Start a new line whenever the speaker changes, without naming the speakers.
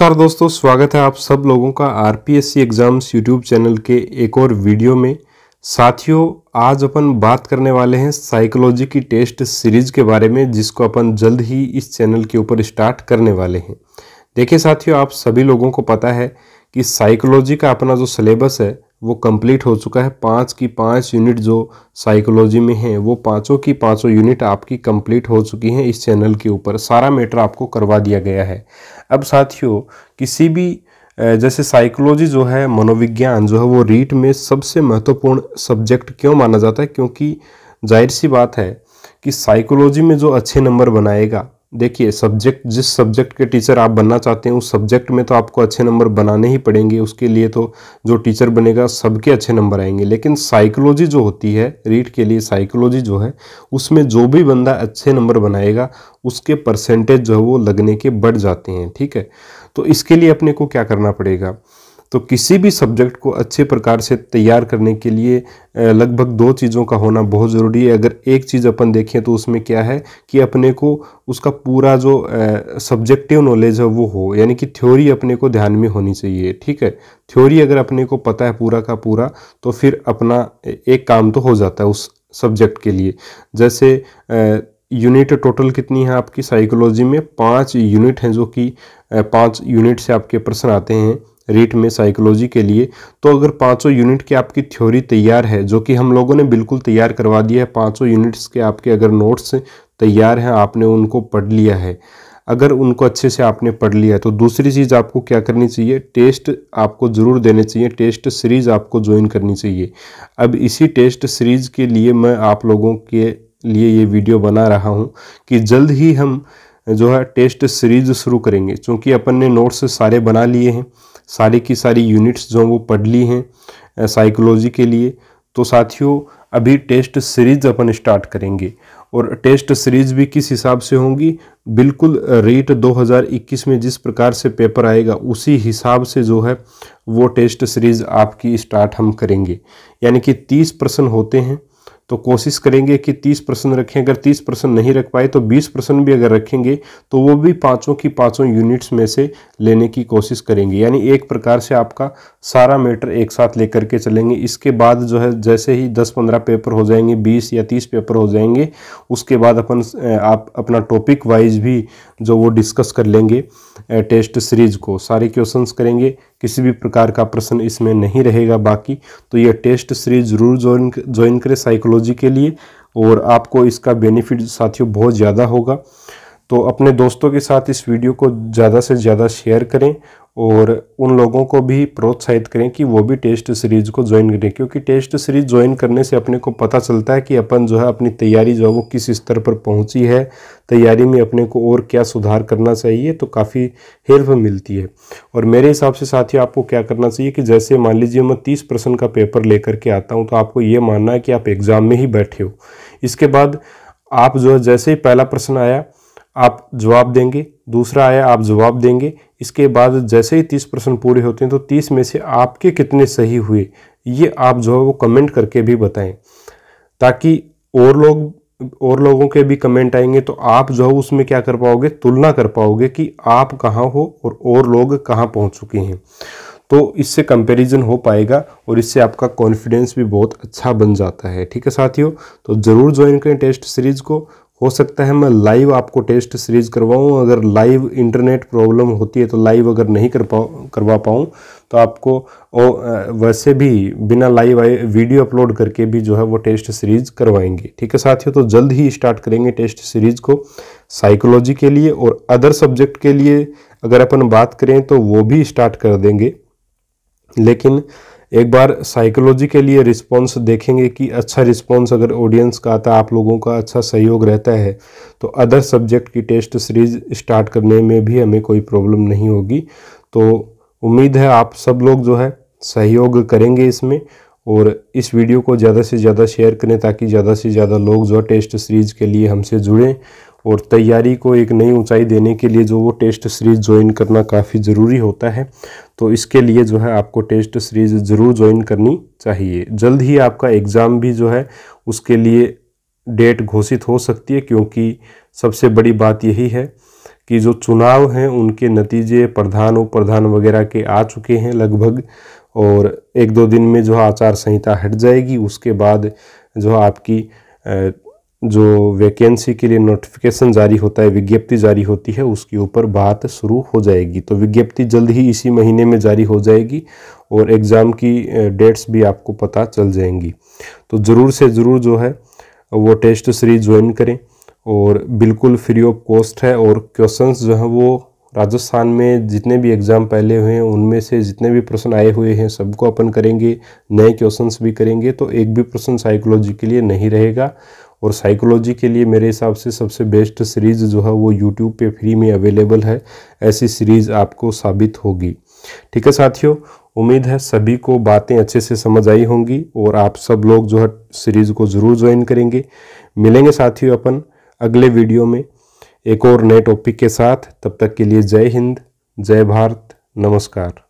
नमस्कार दोस्तों स्वागत है आप सब लोगों का R P S C exams YouTube channel के एक और वीडियो में साथियों आज अपन बात करने वाले हैं साइकोलॉजी की टेस्ट सीरीज के बारे में जिसको अपन जल्द ही इस चैनल के ऊपर स्टार्ट करने वाले हैं देखिए साथियों आप सभी लोगों को पता है कि साइकोलॉजी का अपना जो सिलेबस है वो कंप्लीट हो चुका है पाँच की पाँच यूनिट जो साइकोलॉजी में है वो पाँचों की पाँचों यूनिट आपकी कंप्लीट हो चुकी हैं इस चैनल के ऊपर सारा मैटर आपको करवा दिया गया है अब साथियों किसी भी जैसे साइकोलॉजी जो है मनोविज्ञान जो है वो रीट में सबसे महत्वपूर्ण सब्जेक्ट क्यों माना जाता है क्योंकि जाहिर सी बात है कि साइकोलॉजी में जो अच्छे नंबर बनाएगा देखिए सब्जेक्ट जिस सब्जेक्ट के टीचर आप बनना चाहते हैं उस सब्जेक्ट में तो आपको अच्छे नंबर बनाने ही पड़ेंगे उसके लिए तो जो टीचर बनेगा सबके अच्छे नंबर आएंगे लेकिन साइकोलॉजी जो होती है रीट के लिए साइकोलॉजी जो है उसमें जो भी बंदा अच्छे नंबर बनाएगा उसके परसेंटेज जो है वो लगने के बढ़ जाते हैं ठीक है तो इसके लिए अपने को क्या करना पड़ेगा तो किसी भी सब्जेक्ट को अच्छे प्रकार से तैयार करने के लिए लगभग दो चीज़ों का होना बहुत ज़रूरी है अगर एक चीज़ अपन देखें तो उसमें क्या है कि अपने को उसका पूरा जो सब्जेक्टिव नॉलेज है वो हो यानी कि थ्योरी अपने को ध्यान में होनी चाहिए ठीक है थ्योरी अगर अपने को पता है पूरा का पूरा तो फिर अपना एक काम तो हो जाता है उस सब्जेक्ट के लिए जैसे यूनिट टोटल कितनी है आपकी साइकोलॉजी में पाँच यूनिट हैं जो कि पाँच यूनिट से आपके प्रश्न आते हैं रेट में साइकोलॉजी के लिए तो अगर 500 यूनिट की आपकी थ्योरी तैयार है जो कि हम लोगों ने बिल्कुल तैयार करवा दिया है 500 यूनिट्स के आपके अगर नोट्स तैयार हैं आपने उनको पढ़ लिया है अगर उनको अच्छे से आपने पढ़ लिया है तो दूसरी चीज़ आपको क्या करनी चाहिए टेस्ट आपको ज़रूर देने चाहिए टेस्ट सीरीज़ आपको ज्वाइन करनी चाहिए अब इसी टेस्ट सीरीज़ के लिए मैं आप लोगों के लिए ये वीडियो बना रहा हूँ कि जल्द ही हम जो है टेस्ट सीरीज़ शुरू करेंगे क्योंकि अपन ने नोट्स सारे बना लिए हैं सारी की सारी यूनिट्स जो वो पढ़ ली हैं साइकोलॉजी के लिए तो साथियों अभी टेस्ट सीरीज अपन स्टार्ट करेंगे और टेस्ट सीरीज भी किस हिसाब से होंगी बिल्कुल रेट 2021 में जिस प्रकार से पेपर आएगा उसी हिसाब से जो है वो टेस्ट सीरीज आपकी स्टार्ट हम करेंगे यानी कि 30 प्रश्न होते हैं तो कोशिश करेंगे कि 30 प्रश्न रखें अगर 30 प्रश्न नहीं रख पाए तो 20 प्रश्न भी अगर रखेंगे तो वो भी पाँचों की पाँचों यूनिट्स में से लेने की कोशिश करेंगे यानी एक प्रकार से आपका सारा मैटर एक साथ लेकर के चलेंगे इसके बाद जो है जैसे ही 10-15 पेपर हो जाएंगे 20 या 30 पेपर हो जाएंगे उसके बाद अपन आप अपना टॉपिक वाइज भी जो वो डिस्कस कर लेंगे टेस्ट सीरीज को सारे क्वेश्चन करेंगे किसी भी प्रकार का प्रश्न इसमें नहीं रहेगा बाकी तो ये टेस्ट सीरीज ज़रूर ज्वाइन ज्वाइन करें साइकोलॉजी के लिए और आपको इसका बेनिफिट साथियों बहुत ज़्यादा होगा तो अपने दोस्तों के साथ इस वीडियो को ज़्यादा से ज़्यादा शेयर करें और उन लोगों को भी प्रोत्साहित करें कि वो भी टेस्ट सीरीज़ को ज्वाइन करें क्योंकि टेस्ट सीरीज़ ज्वाइन करने से अपने को पता चलता है कि अपन जो है अपनी तैयारी जो है वो किस स्तर पर पहुंची है तैयारी में अपने को और क्या सुधार करना चाहिए तो काफ़ी हेल्प मिलती है और मेरे हिसाब से साथ ही आपको क्या करना चाहिए कि जैसे मान लीजिए मैं तीस परसेंट का पेपर लेकर के आता हूँ तो आपको ये मानना है कि आप एग्ज़ाम में ही बैठे हो इसके बाद आप जो है जैसे ही पहला प्रश्न आया आप जवाब देंगे दूसरा आया आप जवाब देंगे इसके बाद जैसे ही तीस प्रश्न पूरे होते हैं तो तीस में से आपके कितने सही हुए ये आप जो है वो कमेंट करके भी बताएं ताकि और लोग और लोगों के भी कमेंट आएंगे तो आप जो है उसमें क्या कर पाओगे तुलना कर पाओगे कि आप कहाँ हो और और लोग कहाँ पहुँच चुके हैं तो इससे कंपैरिजन हो पाएगा और इससे आपका कॉन्फिडेंस भी बहुत अच्छा बन जाता है ठीक है साथियों तो ज़रूर ज्वाइन करें टेस्ट सीरीज़ को हो सकता है मैं लाइव आपको टेस्ट सीरीज करवाऊँ अगर लाइव इंटरनेट प्रॉब्लम होती है तो लाइव अगर नहीं कर पाऊँ करवा पाऊँ तो आपको ओ, वैसे भी बिना लाइव आए वीडियो अपलोड करके भी जो है वो टेस्ट सीरीज करवाएंगे ठीक है साथियों तो जल्द ही स्टार्ट करेंगे टेस्ट सीरीज को साइकोलॉजी के लिए और अदर सब्जेक्ट के लिए अगर अपन बात करें तो वो भी स्टार्ट कर देंगे लेकिन एक बार साइकोलॉजी के लिए रिस्पॉन्स देखेंगे कि अच्छा रिस्पॉन्स अगर ऑडियंस का आता आप लोगों का अच्छा सहयोग रहता है तो अदर सब्जेक्ट की टेस्ट सीरीज स्टार्ट करने में भी हमें कोई प्रॉब्लम नहीं होगी तो उम्मीद है आप सब लोग जो है सहयोग करेंगे इसमें और इस वीडियो को ज़्यादा से ज़्यादा शेयर करें ताकि ज़्यादा से ज़्यादा लोग जो टेस्ट सीरीज़ के लिए हमसे जुड़ें और तैयारी को एक नई ऊंचाई देने के लिए जो वो टेस्ट सीरीज़ ज्वाइन करना काफ़ी ज़रूरी होता है तो इसके लिए जो है आपको टेस्ट सीरीज़ ज़रूर ज्वाइन करनी चाहिए जल्द ही आपका एग्ज़ाम भी जो है उसके लिए डेट घोषित हो सकती है क्योंकि सबसे बड़ी बात यही है कि जो चुनाव हैं उनके नतीजे प्रधान उप प्रधान वगैरह के आ चुके हैं लगभग और एक दो दिन में जो आचार संहिता हट जाएगी उसके बाद जो आपकी जो वैकेंसी के लिए नोटिफिकेशन जारी होता है विज्ञप्ति जारी होती है उसके ऊपर बात शुरू हो जाएगी तो विज्ञप्ति जल्द ही इसी महीने में जारी हो जाएगी और एग्ज़ाम की डेट्स भी आपको पता चल जाएंगी तो ज़रूर से ज़रूर जो है वो टेस्ट सीरीज ज्वाइन करें और बिल्कुल फ्री ऑफ कॉस्ट है और क्वेश्चंस जो हैं वो राजस्थान में जितने भी एग्ज़ाम पहले हुए हैं उनमें से जितने भी प्रश्न आए हुए हैं सबको अपन करेंगे नए क्वेश्चंस भी करेंगे तो एक भी प्रश्न साइकोलॉजी के लिए नहीं रहेगा और साइकोलॉजी के लिए मेरे हिसाब से सबसे बेस्ट सीरीज़ जो है वो यूट्यूब पे फ्री में अवेलेबल है ऐसी सीरीज़ आपको साबित होगी ठीक है साथियों उम्मीद है सभी को बातें अच्छे से समझ आई होंगी और आप सब लोग जो है सीरीज़ को ज़रूर ज्वाइन करेंगे मिलेंगे साथियों अपन अगले वीडियो में एक और नए टॉपिक के साथ तब तक के लिए जय हिंद जय भारत नमस्कार